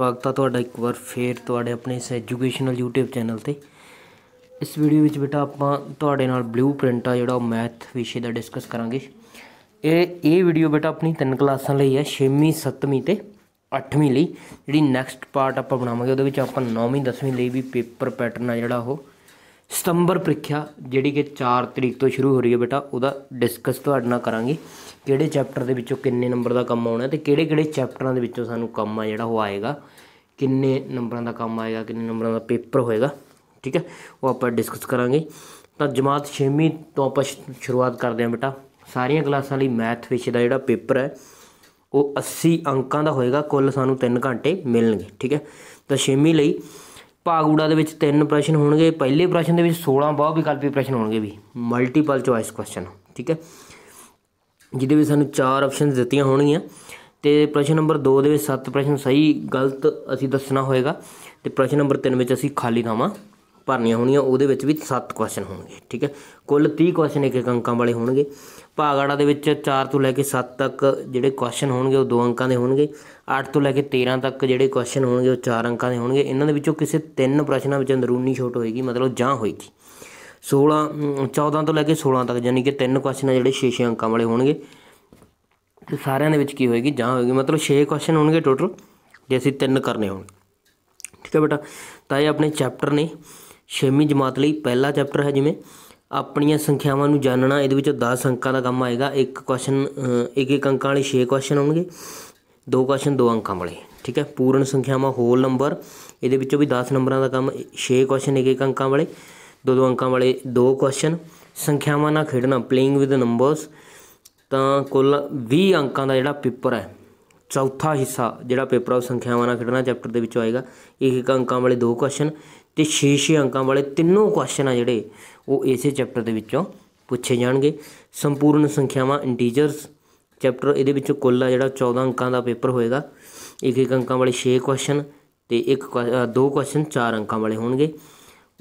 ਸਵਾਗਤ ਹੈ ਤੁਹਾਡਾ ਇੱਕ ਵਾਰ ਫੇਰ ਤੁਹਾਡੇ ਆਪਣੇ ਇਸ ਐਜੂਕੇਸ਼ਨਲ YouTube ਚੈਨਲ ਤੇ ਇਸ ਵੀਡੀਓ ਵਿੱਚ ਬੇਟਾ ਆਪਾਂ ਤੁਹਾਡੇ ਨਾਲ ਬਲੂਪ੍ਰਿੰਟ ਆ ਜਿਹੜਾ ਮੈਥ ਵਿਸ਼ੇ ਦਾ ਡਿਸਕਸ ਕਰਾਂਗੇ ਇਹ ਇਹ ਵੀਡੀਓ ਬੇਟਾ ਆਪਣੀ ਤਿੰਨ ਕਲਾਸਾਂ ਲਈ ਹੈ 6ਵੀਂ 7ਵੀਂ ਤੇ 8ਵੀਂ ਲਈ ਜਿਹੜੀ ਨੈਕਸਟ ਪਾਰਟ ਆਪਾਂ ਬਣਾਵਾਂਗੇ ਉਹਦੇ ਵਿੱਚ ਆਪਾਂ 9ਵੀਂ 10ਵੀਂ ਲਈ ਵੀ ਪੇਪਰ ਪੈਟਰਨ ਆ ਜਿਹੜਾ ਉਹ ਸਤੰਬਰ ਪ੍ਰੀਖਿਆ ਜਿਹੜੀ ਕਿ 4 ਤਰੀਕ ਤੋਂ ਸ਼ੁਰੂ ਹੋ ਰਹੀ ਹੈ ਬੇਟਾ ਉਹਦਾ ਡਿਸਕਸ ਤੁਹਾਡੇ ਨਾਲ ਕਰਾਂਗੇ ਕਿਹੜੇ ਚੈਪਟਰ ਦੇ ਵਿੱਚੋਂ ਕਿੰਨੇ ਨੰਬਰ ਦਾ ਕੰਮ ਆਉਣਾ ਤੇ ਕਿਹੜੇ ਕਿਹੜੇ ਚੈਪਟਰਾਂ ਦੇ ਵਿੱਚੋਂ ਸਾਨੂੰ ਕੰਮ ਆ ਜਿਹੜਾ ਉਹ ਆਏਗਾ ਕਿੰਨੇ ਨੰਬਰਾਂ ਦਾ ਕੰਮ ਆਏਗਾ ਕਿੰਨੇ ਨੰਬਰਾਂ ਦਾ ਪੇਪਰ ਹੋਏਗਾ ਠੀਕ ਹੈ ਉਹ ਆਪਾਂ ਡਿਸਕਸ ਕਰਾਂਗੇ ਤਾਂ ਜਮਾਤ 6ਵੀਂ ਤੋਂ ਆਪਾਂ ਸ਼ੁਰੂਆਤ ਕਰਦੇ ਹਾਂ ਬੇਟਾ ਸਾਰੀਆਂ ਕਲਾਸਾਂ ਲਈ ਮੈਥ ਵਿਸ਼ੇ ਦਾ ਜਿਹੜਾ ਪੇਪਰ ਹੈ ਉਹ 80 ਅੰਕਾਂ ਦਾ ਹੋਏਗਾ ਕੁੱਲ ਸਾਨੂੰ 3 ਘੰਟੇ ਮਿਲਣਗੇ ਠੀਕ ਹੈ ਤਾਂ 6ਵੀਂ ਲਈ ਭਾਗੂੜਾ ਦੇ ਵਿੱਚ ਤਿੰਨ ਪ੍ਰਸ਼ਨ ਹੋਣਗੇ ਪਹਿਲੇ ਪ੍ਰਸ਼ਨ ਦੇ ਵਿੱਚ 16 ਬਹੁ ਵਿਕਲਪੀ ਪ੍ਰਸ਼ਨ ਹੋਣਗੇ ਵੀ ਮਲਟੀਪਲ ਚੁਆਇਸ ਕੁਐਸਚਨ ਠੀਕ ਹੈ ਜਿਹਦੇ ਵਿੱਚ ਸਾਨੂੰ ਚਾਰ ਆਪਸ਼ਨਸ ਦਿੱਤੀਆਂ ਹੋਣਗੀਆਂ ਤੇ ਪ੍ਰਸ਼ਨ ਨੰਬਰ 2 ਦੇ ਵਿੱਚ ਸੱਤ ਪ੍ਰਸ਼ਨ ਸਹੀ ਗਲਤ ਅਸੀਂ ਦੱਸਣਾ ਹੋਏਗਾ ਤੇ ਪ੍ਰਸ਼ਨ ਨੰਬਰ 3 ਵਿੱਚ ਅਸੀਂ ਖਾਲੀ ਥਾਵਾਂ ਭਰਨੀਆਂ ਹੋਣੀਆਂ ਉਹਦੇ ਵਿੱਚ ਵੀ ਸੱਤ ਕੁਐਸਚਨ ਹੋਣਗੇ ਠੀਕ ਹੈ ਕੁੱਲ 30 ਕੁਐਸਚਨ ਇੱਕ ਇੱਕ ਅੰਕਾਂ ਵਾਲੇ ਹੋਣਗੇ ਭਾਗਾੜਾ ਦੇ ਵਿੱਚ 4 ਤੋਂ ਲੈ ਕੇ 7 ਤੱਕ ਜਿਹੜੇ ਕੁਐਸਚਨ ਹੋਣਗੇ ਉਹ 2 ਅੰਕਾਂ ਦੇ ਹੋਣਗੇ 8 ਤੋਂ ਲੈ ਕੇ 13 ਤੱਕ ਜਿਹੜੇ ਕੁਐਸਚਨ ਹੋਣਗੇ ਉਹ 4 ਅੰਕਾਂ ਦੇ ਹੋਣਗੇ ਇਹਨਾਂ ਦੇ ਵਿੱਚੋਂ ਕਿਸੇ ਤਿੰਨ ਪ੍ਰਸ਼ਨਾਂ ਵਿੱਚ ਅੰਦਰੂਨੀ ਛੋਟ ਹੋਏਗੀ ਮਤਲਬ ਜਾਂ ਹੋਏਗੀ 16 14 ਤੋਂ ਲੈ ਕੇ 16 ਤੱਕ ਯਾਨੀ ਕਿ ਤਿੰਨ ਕੁਐਸਚਨ ਜਿਹੜੇ 6-6 ਅੰਕਾਂ ਵਾਲੇ ਹੋਣਗੇ ਤੇ ਸਾਰਿਆਂ ਦੇ ਵਿੱਚ ਕੀ ਹੋਏਗੀ ਜਾਂ ਹੋਏਗੀ ਮਤਲਬ 6 ਕੁਐਸਚਨ ਹੋਣਗੇ ਟੋਟਲ ਜੇ ਅਸੀਂ ਤਿੰਨ ਕਰਨੇ ਹੋਣਗੇ ਠੀਕ ਹੈ ਬੇਟਾ ਤਾਂ ਇਹ ਆਪਣੇ ਚੈਪਟਰ ਨੇ 6ਵੀਂ ਜਮਾਤ ਲਈ ਪਹਿਲਾ ਚੈਪਟਰ ਹੈ ਜਿਵੇਂ ਆਪਣੀਆਂ ਸੰਖਿਆਵਾਂ ਨੂੰ ਜਾਣਨਾ ਇਹਦੇ ਵਿੱਚ 10 ਅੰਕਾਂ ਦਾ ਕੰਮ ਆਏਗਾ ਇੱਕ ਕੁਐਸਚਨ ਇੱਕ ਇੱਕ ਅੰਕਾਂ ਵਾਲੇ 6 ਕੁਐਸਚਨ ਹੋਣਗੇ ਦੋ ਕੁਐਸਚਨ ਦੋ ਅੰਕਾਂ ਵਾਲੇ ਠੀਕ ਹੈ ਪੂਰਨ ਸੰਖਿਆਵਾਂ ਹੋਲ ਨੰਬਰ ਇਹਦੇ ਵਿੱਚੋਂ ਵੀ 10 ਨੰਬਰਾਂ ਦਾ ਕੰਮ 6 ਕੁਐਸਚਨ ਇੱਕ ਇੱਕ ਅੰਕਾਂ ਵਾਲੇ ਦੋ ਦੋ ਅੰਕਾਂ ਵਾਲੇ ਦੋ ਕੁਐਸਚਨ ਸੰਖਿਆਵਾਂ ਨਾਲ ਖੇਡਣਾ ਪਲੇਇੰਗ ਵਿਦ ਨੰਬਰਸ ਤਾਂ ਕੁੱਲ 20 ਅੰਕਾਂ ਦਾ ਜਿਹੜਾ ਪੇਪਰ ਹੈ ਚੌਥਾ ਹਿੱਸਾ ਜਿਹੜਾ ਪੇਪਰ ਆ ਉਹ ਸੰਖਿਆਵਾਂ ਨਾਲ ਖੇਡਣਾ ਚੈਪਟਰ ਦੇ ਵਿੱਚੋਂ ਆਏਗਾ ਇੱਕ ਇੱਕ ਅੰਕਾਂ ਵਾਲੇ ਦੋ ਕੁਐਸਚਨ ਤੇ 6-6 ਅੰਕਾਂ ਵਾਲੇ ਤਿੰਨੋਂ ਕੁਐਸਚਨ ਆ ਜਿਹੜੇ ਉਹ ਇਸੇ ਚੈਪਟਰ ਦੇ ਵਿੱਚੋਂ ਪੁੱਛੇ ਜਾਣਗੇ ਸੰਪੂਰਨ ਸੰਖਿਆਵਾਂ ਇੰਟੀਜਰਸ ਚੈਪਟਰ ਇਹਦੇ ਵਿੱਚੋਂ ਕੁੱਲ ਆ ਜਿਹੜਾ 14 ਅੰਕਾਂ ਦਾ ਪੇਪਰ ਹੋਏਗਾ ਇੱਕ ਇੱਕ ਅੰਕਾਂ ਵਾਲੇ 6 ਕੁਐਸਚਨ ਤੇ ਇੱਕ ਦੋ ਕੁਐਸਚਨ 4 ਅੰਕਾਂ ਵਾਲੇ ਹੋਣਗੇ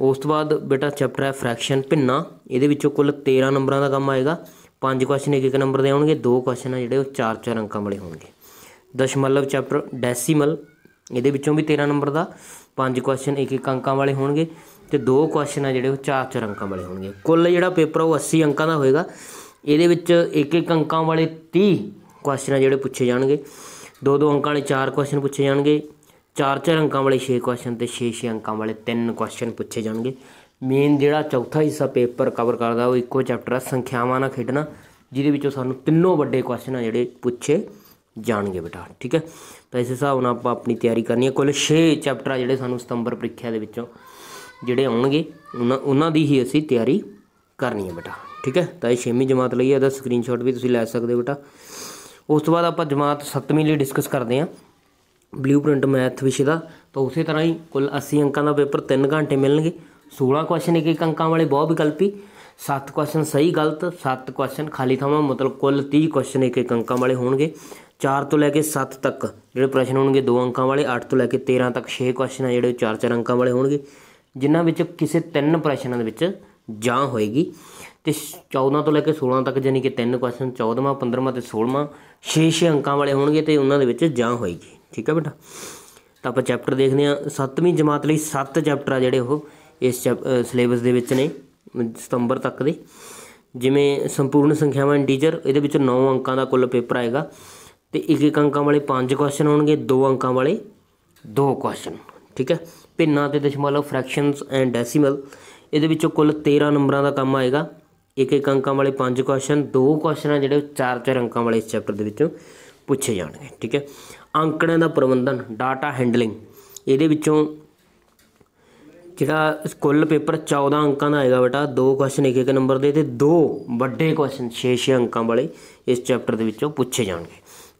ਉਸ ਤੋਂ ਬਾਅਦ ਬੇਟਾ ਚੈਪਟਰ ਹੈ ਫ੍ਰੈਕਸ਼ਨ ਭਿੰਨਾ ਇਹਦੇ ਵਿੱਚੋਂ ਕੁੱਲ 13 ਨੰਬਰਾਂ ਦਾ ਕੰਮ ਆਏਗਾ ਪੰਜ ਕੁਐਸਚਨ ਇੱਕ ਇੱਕ ਨੰਬਰ ਦੇ ਆਉਣਗੇ ਦੋ ਕੁਐਸਚਨ ਆ ਜਿਹੜੇ ਉਹ ਚਾਰ ਚਾਰ ਅੰਕਾਂ ਵਾਲੇ ਹੋਣਗੇ ਦਸ਼ਮਲਵ ਚੈਪਟਰ ਡੈਸੀਮਲ ਇਹਦੇ ਵਿੱਚੋਂ ਵੀ 13 ਨੰਬਰ ਦਾ ਪੰਜ ਕੁਐਸਚਨ ਇੱਕ ਇੱਕ ਅੰਕਾਂ ਵਾਲੇ ਹੋਣਗੇ ਤੇ ਦੋ ਕੁਐਸਚਨ ਆ ਜਿਹੜੇ ਉਹ ਚਾਰ ਚਾਰ ਅੰਕਾਂ ਵਾਲੇ ਹੋਣਗੇ ਕੁੱਲ ਜਿਹੜਾ ਪੇਪਰ ਉਹ 80 ਅੰਕਾਂ ਦਾ ਹੋਏਗਾ ਇਹਦੇ ਵਿੱਚ ਇੱਕ ਇੱਕ ਅੰਕਾਂ ਵਾਲੇ 30 ਕੁਐਸਚਨ ਆ ਜਿਹੜੇ ਪੁੱਛੇ ਜਾਣਗੇ ਦੋ ਦੋ ਅੰਕਾਂ ਵਾਲੇ ਚਾਰ ਕੁਐਸਚਨ ਪੁੱਛੇ ਜਾਣਗੇ ਚਾਰ ਚਾਰ ਅੰਕਾਂ ਵਾਲੇ 6 ਕੁਐਸਚਨ ਤੇ 6-6 ਅੰਕਾਂ ਵਾਲੇ 3 ਕੁਐਸਚਨ ਪੁੱਛੇ ਜਾਣਗੇ ਮੇਨ ਜਿਹੜਾ ਚੌਥਾ ਹਿੱਸਾ ਪੇਪਰ ਕਵਰ ਕਰਦਾ ਉਹ ਇੱਕੋ ਚੈਪਟਰ ਹੈ ਸੰਖਿਆਵਾਂ ਨਾਲ ਖੇਡਣਾ ਜਿਹਦੇ ਵਿੱਚੋਂ ਸਾਨੂੰ ਤਿੰਨੋਂ ਵੱਡੇ ਕੁਐਸਚਨ ਆ ਜਿਹੜੇ ਪੁੱਛੇ ਜਾਣਗੇ ਬੇਟਾ ਠੀਕ ਹੈ ਤਾਂ ਇਸੇ ਹਿਸਾਬ ਨਾਲ ਆਪਾਂ ਆਪਣੀ ਤਿਆਰੀ ਕਰਨੀ ਹੈ ਕੁੱਲ 6 ਚੈਪਟਰ ਆ ਜਿਹੜੇ ਸਾਨੂੰ ਸਤੰਬਰ ਪ੍ਰੀਖਿਆ ਦੇ ਵਿੱਚੋਂ ਜਿਹੜੇ ਆਉਣਗੇ ਉਹਨਾਂ ਉਹਨਾਂ ਦੀ ਹੀ ਅਸੀਂ ਤਿਆਰੀ ਕਰਨੀ ਹੈ ਬੇਟਾ ਠੀਕ ਹੈ ਤਾਂ ਇਹ 6ਵੀਂ ਜਮਾਤ ਲਈ ਇਹਦਾ ਸਕਰੀਨਸ਼ਾਟ ਵੀ ਤੁਸੀਂ ਲੈ ਸਕਦੇ ਹੋ ਬੇਟਾ ਉਸ ਤੋਂ ਬਾਅਦ ਆਪਾਂ ਜਮਾਤ 7ਵੀਂ ਲਈ ਡਿਸਕਸ ਕਰਦੇ ਹਾਂ ਬਲੂਪ੍ਰਿੰਟ ਮੈਥ ਵਿਸ਼ੇ ਦਾ ਤਾਂ ਉਸੇ ਤਰ੍ਹਾਂ ਹੀ ਕੁੱਲ 80 ਅੰਕਾਂ ਦਾ ਪੇਪਰ 3 ਘੰਟੇ ਮਿਲਣਗੇ 16 ਕੁਐਸਚਨ ਇੱਕ ਇੱਕ ਅੰਕਾਂ ਵਾਲੇ ਬਹੁ ਵਿਕਲਪੀ 7 ਕੁਐਸਚਨ ਸਹੀ ਗਲਤ 7 ਕੁਐਸਚਨ ਖਾਲੀ ਥਾਵਾਂ ਮਤਲਬ ਕੁੱਲ 30 ਕੁਐਸਚਨ ਇੱਕ ਇੱਕ ਅੰਕਾਂ ਵਾਲੇ ਹੋਣਗੇ 4 ਤੋਂ ਲੈ ਕੇ 7 ਤੱਕ ਜਿਹੜੇ ਪ੍ਰਸ਼ਨ ਹੋਣਗੇ 2 ਅੰਕਾਂ ਵਾਲੇ 8 ਤੋਂ ਲੈ ਕੇ 13 ਤੱਕ 6 ਕੁਐਸਚਨ ਆ ਜਿਹੜੇ 4-4 ਅੰਕਾਂ ਵਾਲੇ ਹੋਣਗੇ ਜਿਨ੍ਹਾਂ ਵਿੱਚ ਕਿਸੇ ਤਿੰਨ ਪ੍ਰਸ਼ਨਾਂ ਦੇ ਵਿੱਚ ਜਾਂ ਹੋਏਗੀ ਤੇ 14 ਤੋਂ ਲੈ ਕੇ 16 ਤੱਕ ਯਾਨੀ ਕਿ ਤਿੰਨ ਕੁਐਸਚਨ 14ਵਾਂ 15ਵਾਂ ਤੇ 16ਵਾਂ 6-6 ਅੰਕਾਂ ਵਾਲੇ ਹੋਣਗੇ ਤੇ ਉਹਨਾਂ ਦੇ ਵਿੱਚ ਜਾਂ ਹੋਏਗੀ ਠੀਕ ਹੈ ਬੇਟਾ ਤਾਂ ਆਪਾਂ ਚੈਪਟਰ ਦੇਖਦੇ ਆ 7ਵੀਂ ਜਮਾਤ ਲਈ 7 ਚੈਪਟਰ ਆ ਜਿਹੜੇ ਉਹ ਇਸ ਸਿਲੇਬਸ ਦੇ ਵਿੱਚ ਨੇ ਸਤੰਬਰ ਤੱਕ ਦੇ ਜਿਵੇਂ ਸੰਪੂਰਨ ਸੰਖਿਆਵਾਂ ਇੰਟੀਜਰ ਇਹਦੇ ਵਿੱਚ 9 ਅੰਕਾਂ ਦਾ ਕੁੱਲ ਪੇਪਰ ਆਏਗਾ ਤੇ ਇੱਕ ਇੱਕ ਅੰਕਾਂ ਵਾਲੇ 5 ਕੁਐਸਚਨ ਹੋਣਗੇ 2 ਅੰਕਾਂ ਵਾਲੇ 2 ਕੁਐਸਚਨ ਠੀਕ ਹੈ ਪਿੰਨਾਂ ਤੇ ਦਸ਼ਮਲਵ ਫ੍ਰੈਕਸ਼ਨਸ ਐਂਡ ਡੈਸੀਮਲ ਇਹਦੇ ਵਿੱਚੋਂ ਕੁੱਲ 13 ਨੰਬਰਾਂ ਦਾ ਕੰਮ ਆਏਗਾ ਇੱਕ ਇੱਕ ਅੰਕਾਂ ਵਾਲੇ 5 ਕੁਐਸਚਨ 2 ਕੁਐਸਚਨ ਜਿਹੜੇ 4-4 ਅੰਕਾਂ ਵਾਲੇ ਇਸ ਚੈਪਟਰ ਦੇ ਵਿੱਚੋਂ ਪੁੱਛੇ ਜਾਣਗੇ ਠੀਕ ਹੈ ਅੰਕੜਿਆਂ ਦਾ ਪ੍ਰਬੰਧਨ ਡਾਟਾ ਹੈਂਡਲਿੰਗ ਇਹਦੇ ਵਿੱਚੋਂ ਜਿਹੜਾ ਕੁੱਲ ਪੇਪਰ 14 ਅੰਕਾਂ ਦਾ ਆਏਗਾ ਬੇਟਾ ਦੋ ਕੁਐਸਚਨ ਇੱਕ ਇੱਕ ਨੰਬਰ ਦੇ ਤੇ ਦੋ ਵੱਡੇ ਕੁਐਸਚਨ 6-6 ਅੰਕਾਂ ਵਾਲੇ ਇਸ ਚੈਪਟਰ ਦੇ ਵਿੱਚੋਂ ਪੁੱਛੇ ਜਾਣਗੇ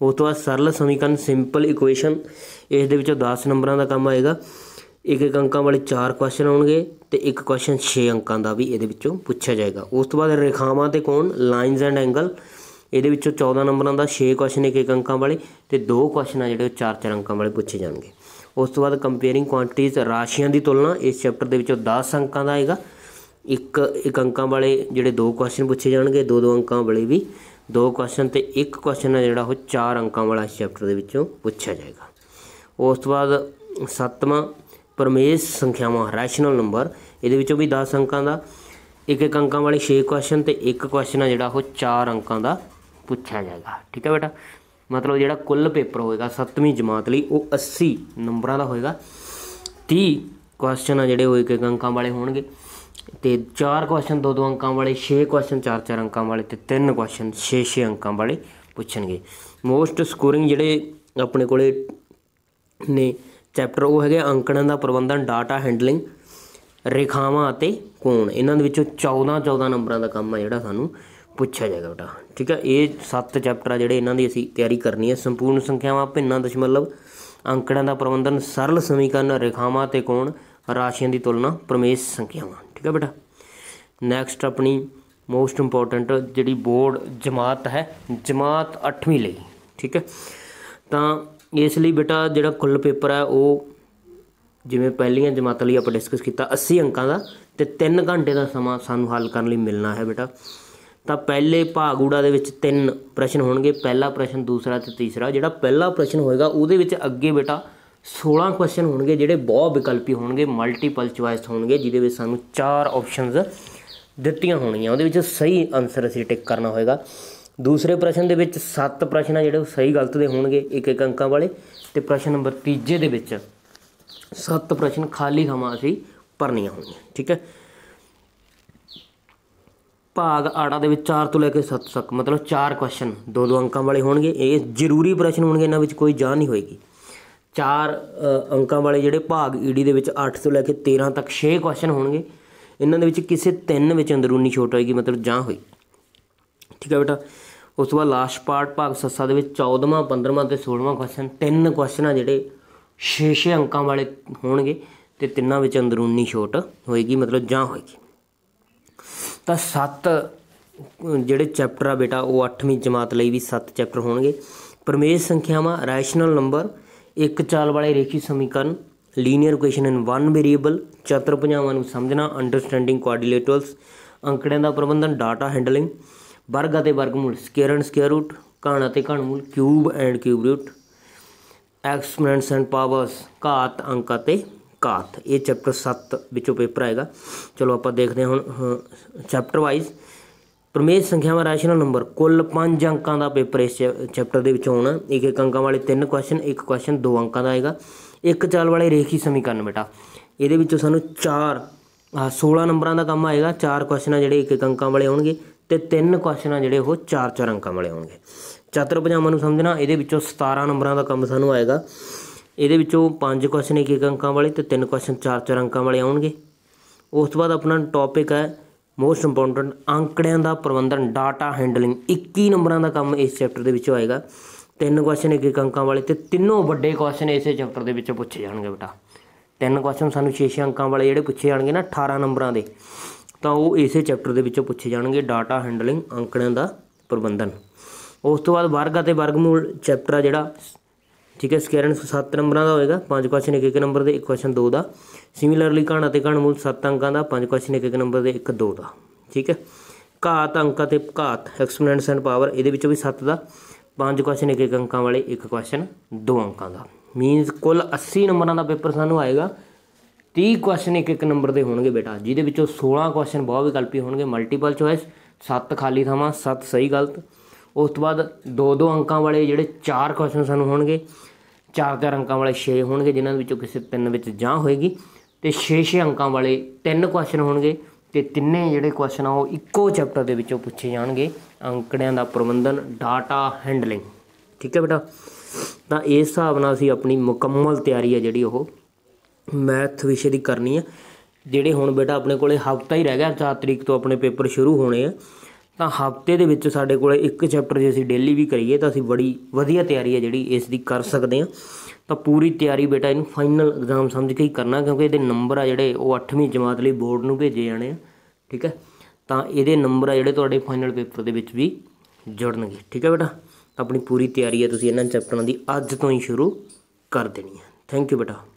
ਉਸ ਤੋਂ ਬਾਅਦ ਸਰਲ ਸਮੀਕਰਨ ਸਿੰਪਲ ਇਕੁਏਸ਼ਨ ਇਸ ਦੇ ਵਿੱਚੋਂ 10 ਨੰਬਰਾਂ ਦਾ ਕੰਮ ਆਏਗਾ ਇੱਕ ਇੱਕ ਅੰਕਾਂ ਵਾਲੇ 4 ਕੁਐਸਚਨ ਆਉਣਗੇ ਤੇ ਇੱਕ ਕੁਐਸਚਨ 6 ਅੰਕਾਂ ਦਾ ਵੀ ਇਹਦੇ ਵਿੱਚੋਂ ਪੁੱਛਿਆ ਜਾਏਗਾ ਉਸ ਤੋਂ ਬਾਅਦ ਰੇਖਾਵਾਂ ਤੇ ਕੋਣ ਲਾਈਨਸ ਐਂਡ ਐਂਗਲ ਇਹਦੇ ਵਿੱਚੋਂ 14 ਨੰਬਰਾਂ ਦਾ 6 ਕੁਐਸਚਨ ਇੱਕ ਇੱਕ ਅੰਕਾਂ ਵਾਲੇ ਤੇ ਦੋ ਕੁਐਸਚਨ ਆ ਜਿਹੜੇ ਉਹ ਚਾਰ ਚਾਰ ਅੰਕਾਂ ਵਾਲੇ ਪੁੱਛੇ ਜਾਣਗੇ ਉਸ ਤੋਂ ਬਾਅਦ ਕੰਪੇਅਰਿੰਗ ਕੁਆਂਟੀਟੀਜ਼ ਰਾਸ਼ੀਆਂ ਦੀ ਤੁਲਨਾ ਇਸ ਚੈਪਟਰ ਦੇ ਵਿੱਚੋਂ 10 ਅੰਕਾਂ ਦਾ ਆਏਗਾ ਇੱਕ ਇੱਕ ਅੰਕਾਂ ਵਾਲੇ ਜਿਹੜੇ ਦੋ ਕੁਐਸਚਨ ਪੁੱਛੇ ਜਾਣਗੇ ਦੋ ਦੋ ਅੰਕਾਂ ਵਾਲੇ ਵੀ ਦੋ ਕੁਐਸਚਨ ਤੇ ਇੱਕ ਕੁਐਸਚਨ ਆ ਜਿਹੜਾ ਉਹ ਚਾਰ ਅੰਕਾਂ ਵਾਲਾ ਇਸ ਚੈਪਟਰ ਦੇ ਵਿੱਚੋਂ ਪੁੱਛਿਆ ਜਾਏਗਾ ਉਸ ਤੋਂ ਬਾਅਦ ਸੱਤਵਾਂ ਪਰਮੇਸ਼ ਸੰਖਿਆਵਾਂ ਰੈਸ਼ਨਲ ਨੰਬਰ ਇਹਦੇ ਵਿੱਚੋਂ ਵੀ 10 ਅੰਕਾਂ ਦਾ ਇੱਕ ਇੱਕ ਅੰਕਾਂ ਵਾਲੇ 6 ਕੁਐਸਚਨ ਤੇ ਇੱਕ ਕੁਐਸਚਨ ਆ ਜਿਹੜਾ ਉਹ 4 ਅੰਕਾਂ ਦਾ ਪੁੱਛਿਆ ਜਾਏਗਾ ਠੀਕ ਹੈ ਬੇਟਾ ਮਤਲਬ ਜਿਹੜਾ ਕੁੱਲ ਪੇਪਰ ਹੋਏਗਾ 7ਵੀਂ ਜਮਾਤ ਲਈ ਉਹ 80 ਨੰਬਰਾਂ ਦਾ ਹੋਏਗਾ 30 ਕੁਐਸਚਨ ਆ ਜਿਹੜੇ ਹੋਏ ਕਿ ਅੰਕਾਂ ਵਾਲੇ ਹੋਣਗੇ ਤੇ 4 ਕੁਐਸਚਨ 2-2 ਅੰਕਾਂ ਵਾਲੇ 6 ਕੁਐਸਚਨ 4-4 ਅੰਕਾਂ ਵਾਲੇ ਤੇ 3 ਕੁਐਸਚਨ 6-6 ਅੰਕਾਂ ਵਾਲੇ ਪੁੱਛਣਗੇ ਮੋਸਟ ਸਕੋਰਿੰਗ ਜਿਹੜੇ ਆਪਣੇ ਕੋਲੇ ਨੇ ਚੈਪਟਰ ਉਹ ਹੈਗੇ ਅੰਕੜਾਂ ਦਾ ਪ੍ਰਬੰਧਨ ਡਾਟਾ ਹੈਂਡਲਿੰਗ ਰੇਖਾਵਾਂ ਅਤੇ ਕੋਣ ਇਹਨਾਂ ਦੇ ਵਿੱਚੋਂ 14 14 ਨੰਬਰਾਂ ਦਾ ਕੰਮ ਆ ਜਿਹੜਾ ਸਾਨੂੰ ਪੁੱਛਿਆ ਜਾਏਗਾ ਬੇਟਾ ਠੀਕ ਹੈ ਇਹ ਸੱਤ ਚੈਪਟਰ ਜਿਹੜੇ ਇਹਨਾਂ ਦੀ ਅਸੀਂ ਤਿਆਰੀ ਕਰਨੀ ਹੈ ਸੰਪੂਰਨ ਸੰਖਿਆਵਾਂ ਭਿੰਨਾਂ ਦਸ਼ਮਲਵ ਅੰਕੜਾਂ ਦਾ ਪ੍ਰਬੰਧਨ ਸਰਲ ਸਮੀਕਰਨ ਰੇਖਾਵਾਂ ਤੇ ਕੋਣ ਰਾਸ਼ੀਆਂ ਦੀ ਤੁਲਨਾ ਪ੍ਰਮੇਸ਼ ਸੰਖਿਆਵਾਂ ਠੀਕ ਹੈ ਬੇਟਾ ਨੈਕਸਟ ਆਪਣੀ ਮੋਸਟ ਇੰਪੋਰਟੈਂਟ ਜਿਹੜੀ ਬੋਰਡ ਜਮਾਤ ਹੈ ਜਮਾਤ 8ਵੀਂ ਲਈ ਠੀਕ ਹੈ ਤਾਂ ਇਸ ਲਈ ਬੇਟਾ ਜਿਹੜਾ ਕੁੱਲ ਪੇਪਰ ਹੈ ਉਹ ਜਿਵੇਂ ਪਹਿਲੀਆਂ ਜਮਾਤਾਂ ਲਈ ਆਪਾਂ ਡਿਸਕਸ ਕੀਤਾ 80 ਅੰਕਾਂ ਦਾ ਤੇ 3 ਘੰਟੇ ਦਾ ਸਮਾਂ ਸਾਨੂੰ ਹੱਲ ਕਰਨ ਲਈ ਮਿਲਣਾ ਹੈ ਬੇਟਾ ਤਾਂ ਪਹਿਲੇ ਭਾਗ ਊੜਾ ਦੇ ਵਿੱਚ ਤਿੰਨ ਪ੍ਰਸ਼ਨ ਹੋਣਗੇ ਪਹਿਲਾ ਪ੍ਰਸ਼ਨ ਦੂਸਰਾ ਤੇ ਤੀਸਰਾ ਜਿਹੜਾ ਪਹਿਲਾ ਪ੍ਰਸ਼ਨ ਹੋਏਗਾ ਉਹਦੇ ਵਿੱਚ ਅੱਗੇ ਬੇਟਾ 16 ਕੁਐਸਚਨ ਹੋਣਗੇ ਜਿਹੜੇ ਬਹੁ ਵਿਕਲਪੀ ਹੋਣਗੇ ਮਲਟੀਪਲ ਚੁਆਇਸ ਹੋਣਗੇ ਜਿਹਦੇ ਵਿੱਚ ਸਾਨੂੰ ਚਾਰ ਆਪਸ਼ਨਸ ਦਿੱਤੀਆਂ ਹੋਣੀਆਂ ਉਹਦੇ ਵਿੱਚ ਸਹੀ ਆਨਸਰ ਅਸੀਂ ਟਿਕ ਕਰਨਾ ਹੋਏਗਾ ਦੂਸਰੇ ਪ੍ਰਸ਼ਨ ਦੇ ਵਿੱਚ ਸੱਤ ਪ੍ਰਸ਼ਨ ਆ ਜਿਹੜੇ ਉਹ ਸਹੀ ਗਲਤ ਦੇ ਹੋਣਗੇ ਇੱਕ ਇੱਕ ਅੰਕਾਂ ਵਾਲੇ ਤੇ ਪ੍ਰਸ਼ਨ ਨੰਬਰ ਤੀਜੇ ਦੇ ਵਿੱਚ ਸੱਤ ਪ੍ਰਸ਼ਨ ਖਾਲੀ ਖਮਾ ਅਸੀਂ ਭਰਨੀਆਂ ਹੋਣੀਆਂ ਠੀਕ ਹੈ ਭਾਗ ਆੜਾ ਦੇ ਵਿੱਚ 4 ਤੋਂ ਲੈ ਕੇ 7 ਤੱਕ ਮਤਲਬ 4 ਕੁਐਸਚਨ ਦੋ ਦੋ ਅੰਕਾਂ ਵਾਲੇ ਹੋਣਗੇ ਇਹ ਜ਼ਰੂਰੀ ਪ੍ਰਸ਼ਨ ਹੋਣਗੇ ਇਹਨਾਂ ਵਿੱਚ ਕੋਈ ਜਾਣ ਨਹੀਂ ਹੋਏਗੀ 4 ਅੰਕਾਂ ਵਾਲੇ ਜਿਹੜੇ ਭਾਗ ਈਡੀ ਦੇ ਵਿੱਚ 8 ਤੋਂ ਲੈ ਕੇ 13 ਤੱਕ 6 ਕੁਐਸਚਨ ਹੋਣਗੇ ਇਹਨਾਂ ਦੇ ਵਿੱਚ ਕਿਸੇ ਤਿੰਨ ਵਿੱਚ ਅੰਦਰੂਨੀ ਛੋਟ ਹੋਏਗੀ ਮਤਲਬ ਜਾਂ ਹੋਈ ਠੀਕ ਹੈ ਬੇਟਾ ਉਸ ਤੋਂ ਬਾਅਦ ਲਾਸਟ ਪਾਰਟ ਭਾਗ ਸੱਸਾ ਦੇ ਵਿੱਚ 14ਵਾਂ 15ਵਾਂ ਤੇ 16ਵਾਂ ਕੁਐਸਚਨ ਤਿੰਨ ਕੁਐਸਚਨ ਆ ਜਿਹੜੇ 6-6 ਅੰਕਾਂ ਵਾਲੇ ਹੋਣਗੇ ਤੇ ਤਿੰਨਾਂ ਵਿੱਚ ਅੰਦਰੂਨੀ ਛੋਟ ਹੋਏਗੀ ਮਤਲਬ ਜਾਂ ਹੋਏਗੀ ਤਾਂ ਸੱਤ ਜਿਹੜੇ ਚੈਪਟਰ ਆ ਬੇਟਾ ਉਹ 8ਵੀਂ ਜਮਾਤ ਲਈ ਵੀ 7 ਚੈਪਟਰ ਹੋਣਗੇ ਪਰਮੇਸ਼ ਸੰਖਿਆਵਾਂ ਰੈਸ਼ਨਲ ਨੰਬਰ ਇੱਕ ਚਾਲ ਵਾਲੇ ਰੇਖੀ ਸਮੀਕਰਨ linear equation in one variable ਚਤੁਰਭੁਜਾਵਾਂ ਨੂੰ ਸਮਝਣਾ ਅੰਡਰਸਟੈਂਡਿੰਗ ਕੁਆਡਰੀਲੇਟਰਲਸ ਅੰਕੜਿਆਂ ਦਾ ਪ੍ਰਬੰਧਨ ਡਾਟਾ ਹੈਂਡਲਿੰਗ ਵਰਗ ਅਤੇ ਵਰਗਮੂਲ ਸਕੁਅਰ ਐਂਡ ਸਕੁਅਰ ਰੂਟ ਘਣ ਅਤੇ ਘਣਮੂਲ cube and cube root exponents and powers ਘਾਤ ਅੰਕ ਅਤੇ ਕਾਥ ਇਹ ਚੈਪਟਰ 7 ਵਿੱਚੋਂ ਪੇਪਰ ਆਏਗਾ ਚਲੋ ਆਪਾਂ ਦੇਖਦੇ ਹਾਂ ਹੁਣ ਚੈਪਟਰ ਵਾਈਜ਼ ਪਰਮੇਸ਼ ਸੰਖਿਆਵਾਂ ਰੈਸ਼ਨਲ ਨੰਬਰ ਕੁੱਲ 5 ਅੰਕਾਂ ਦਾ ਪੇਪਰ ਇਸ ਚੈਪਟਰ ਦੇ ਵਿੱਚ ਹੋਣਾ ਇੱਕ ਇੱਕ ਅੰਕਾਂ ਵਾਲੇ ਤਿੰਨ ਕੁਐਸਚਨ ਇੱਕ ਕੁਐਸਚਨ ਦੋ ਅੰਕਾਂ ਦਾ ਆਏਗਾ ਇੱਕ ਚਾਲ ਵਾਲੇ ਰੇਖੀ ਸਮੀਕਰਨ ਬੇਟਾ ਇਹਦੇ ਵਿੱਚੋਂ ਸਾਨੂੰ 4 16 ਨੰਬਰਾਂ ਦਾ ਕੰਮ ਆਏਗਾ ਚਾਰ ਕੁਐਸਚਨਾਂ ਜਿਹੜੇ ਇੱਕ ਇੱਕ ਅੰਕਾਂ ਵਾਲੇ ਹੋਣਗੇ ਤੇ ਤਿੰਨ ਕੁਐਸਚਨਾਂ ਜਿਹੜੇ ਉਹ ਚਾਰ ਚਾਰ ਅੰਕਾਂ ਵਾਲੇ ਹੋਣਗੇ ਚਤੁਰਭੁਜਾਂ ਨੂੰ ਸਮਝਣਾ ਇਹਦੇ ਵਿੱਚੋਂ 17 ਨੰਬਰਾਂ ਦਾ ਕੰਮ ਸਾਨੂੰ ਆਏਗਾ ਇਹਦੇ ਵਿੱਚੋਂ ਪੰਜ ਕੁਐਸਚਨ ਇੱਕ ਇੱਕ ਅੰਕਾਂ ਵਾਲੇ ਤੇ ਤਿੰਨ ਕੁਐਸਚਨ ਚਾਰ ਚਾਰ ਅੰਕਾਂ ਵਾਲੇ ਆਉਣਗੇ ਉਸ ਤੋਂ ਬਾਅਦ ਆਪਣਾ ਟੌਪਿਕ ਹੈ ਮੋਸਟ ਇੰਪੋਰਟੈਂਟ ਅੰਕੜਿਆਂ ਦਾ ਪ੍ਰਬੰਧਨ ਡਾਟਾ ਹੈਂਡਲਿੰਗ 21 ਨੰਬਰਾਂ ਦਾ ਕੰਮ ਇਸ ਚੈਪਟਰ ਦੇ ਵਿੱਚ ਆਏਗਾ ਤਿੰਨ ਕੁਐਸਚਨ ਇੱਕ ਇੱਕ ਅੰਕਾਂ ਵਾਲੇ ਤੇ ਤਿੰਨੋਂ ਵੱਡੇ ਕੁਐਸਚਨ ਇਸੇ ਚੈਪਟਰ ਦੇ ਵਿੱਚ ਪੁੱਛੇ ਜਾਣਗੇ ਬੇਟਾ ਤਿੰਨ ਕੁਐਸਚਨ ਸਾਨੂੰ 6-6 ਅੰਕਾਂ ਵਾਲੇ ਜਿਹੜੇ ਪੁੱਛੇ ਜਾਣਗੇ ਨਾ 18 ਨੰਬਰਾਂ ਦੇ ਤਾਂ ਉਹ ਇਸੇ ਚੈਪਟਰ ਦੇ ਵਿੱਚੋਂ ਪੁੱਛੇ ਜਾਣਗੇ ਡਾਟਾ ਹੈਂਡਲਿੰਗ ਅੰਕੜਿਆਂ ਦਾ ਪ੍ਰਬੰਧਨ ਉਸ ਤੋਂ ਬਾਅਦ ਵਰਗ ਅਤੇ ਵਰਗਮੂਲ ਚੈਪਟਰ ਆ ਜਿਹੜਾ ਠੀਕ ਹੈ ਸਕੁਅਰ ਅੰਕ 7 ਨੰਬਰਾਂ ਦਾ ਹੋਏਗਾ ਪੰਜ ਕੁਐਸਚਨ ਇੱਕ ਇੱਕ ਨੰਬਰ ਦੇ ਇੱਕ ਕੁਐਸਚਨ 2 ਦਾ ਸਿਮਿਲਰਲੀ ਘਣ ਅਤੇ ਘਣ ਮੂਲ 7 ਅੰਕਾਂ ਦਾ ਪੰਜ ਕੁਐਸਚਨ ਇੱਕ ਇੱਕ ਨੰਬਰ ਦੇ ਇੱਕ 2 ਦਾ ਠੀਕ ਹੈ ਘਾਤ ਅੰਕ ਅਤੇ ਘਾਤ ਐਕਸਪੋਨੈਂਟਸ ਐਂਡ ਪਾਵਰ ਇਹਦੇ ਵਿੱਚੋਂ ਵੀ 7 ਦਾ ਪੰਜ ਕੁਐਸਚਨ ਇੱਕ ਇੱਕ ਅੰਕਾਂ ਵਾਲੇ ਇੱਕ ਕੁਐਸਚਨ 2 ਅੰਕਾਂ ਦਾ ਮੀਨਸ ਕੁੱਲ 80 ਨੰਬਰਾਂ ਦਾ ਪੇਪਰ ਸਾਨੂੰ ਆਏਗਾ 30 ਕੁਐਸਚਨ ਇੱਕ ਇੱਕ ਨੰਬਰ ਦੇ ਹੋਣਗੇ ਬੇਟਾ ਜਿਹਦੇ ਵਿੱਚੋਂ 16 ਕੁਐਸਚਨ ਬਹੁ ਵਿਕਲਪੀ ਹੋਣਗੇ ਮਲਟੀਪਲ ਚੋਇਸ 7 ਖਾਲੀ ਥਾਵਾਂ 7 ਸਹੀ ਗਲਤ ਉਸ ਤੋਂ ਬਾਅਦ ਦੋ ਦੋ ਅੰਕਾਂ ਵਾਲੇ ਜਿਹੜੇ ਚਾਰ ਕੁਐਸਚਨ ਸਾਨੂੰ ਹੋਣਗੇ ਚਾਰ ਚਾਰ ਅੰਕਾਂ ਵਾਲੇ 6 ਹੋਣਗੇ ਜਿਨ੍ਹਾਂ ਵਿੱਚੋਂ ਕਿਸੇ ਤਿੰਨ ਵਿੱਚ ਜਾਂ ਹੋਏਗੀ ਤੇ 6-6 ਅੰਕਾਂ ਵਾਲੇ ਤਿੰਨ ਕੁਐਸਚਨ ਹੋਣਗੇ ਤੇ ਤਿੰਨੇ ਜਿਹੜੇ ਕੁਐਸਚਨ ਆ ਉਹ ਇੱਕੋ ਚੈਪਟਰ ਦੇ ਵਿੱਚੋਂ ਪੁੱਛੇ ਜਾਣਗੇ ਅੰਕੜਿਆਂ ਦਾ ਪ੍ਰਬੰਧਨ ਡਾਟਾ ਹੈਂਡਲਿੰਗ ਠੀਕ ਹੈ ਬੇਟਾ ਤਾਂ ਇਸ ਹਿਸਾਬ ਨਾਲ ਅਸੀਂ ਆਪਣੀ ਮੁਕੰਮਲ ਤਿਆਰੀ ਹੈ ਜਿਹੜੀ ਉਹ ਮੈਥ ਵਿਸ਼ੇ ਦੀ ਕਰਨੀ ਹੈ ਜਿਹੜੇ ਹੁਣ ਬੇਟਾ ਆਪਣੇ ਕੋਲੇ ਹਫਤਾ ਹੀ ਰਹਿ ਗਿਆ 4 ਤਰੀਕ ਤੋਂ ਆਪਣੇ ਪੇਪਰ ਸ਼ੁਰੂ ਹੋਣੇ ਆ ਤਾਂ ਹਫਤੇ ਦੇ ਵਿੱਚ ਸਾਡੇ ਕੋਲੇ ਇੱਕ ਚੈਪਟਰ ਜੇ ਅਸੀਂ ਡੇਲੀ ਵੀ ਕਰੀਏ ਤਾਂ ਅਸੀਂ ਬੜੀ ਵਧੀਆ ਤਿਆਰੀ ਹੈ ਜਿਹੜੀ ਇਸ ਦੀ ਕਰ ਸਕਦੇ ਹਾਂ ਤਾਂ ਪੂਰੀ ਤਿਆਰੀ ਬੇਟਾ ਇਹਨੂੰ ਫਾਈਨਲ ਐਗਜ਼ਾਮ ਸਮਝ ਕੇ ਹੀ ਕਰਨਾ ਕਿਉਂਕਿ ਇਹਦੇ ਨੰਬਰ ਆ ਜਿਹੜੇ ਉਹ 8ਵੀਂ ਜਮਾਤ ਲਈ ਬੋਰਡ ਨੂੰ ਭੇਜੇ ਜਾਣੇ ਆ ਠੀਕ ਹੈ ਤਾਂ ਇਹਦੇ ਨੰਬਰ ਆ ਜਿਹੜੇ ਤੁਹਾਡੇ ਫਾਈਨਲ ਪੇਪਰ ਦੇ ਵਿੱਚ ਵੀ ਜੁੜਨਗੇ ਠੀਕ ਹੈ ਬੇਟਾ ਆਪਣੀ ਪੂਰੀ ਤਿਆਰੀ ਹੈ ਤੁਸੀਂ ਇਹਨਾਂ ਚੈਪਟਰਾਂ ਦੀ ਅੱਜ ਤੋਂ ਹੀ ਸ਼ੁਰੂ ਕਰ ਦੇਣੀ ਹੈ ਥੈਂਕ ਯੂ ਬੇਟਾ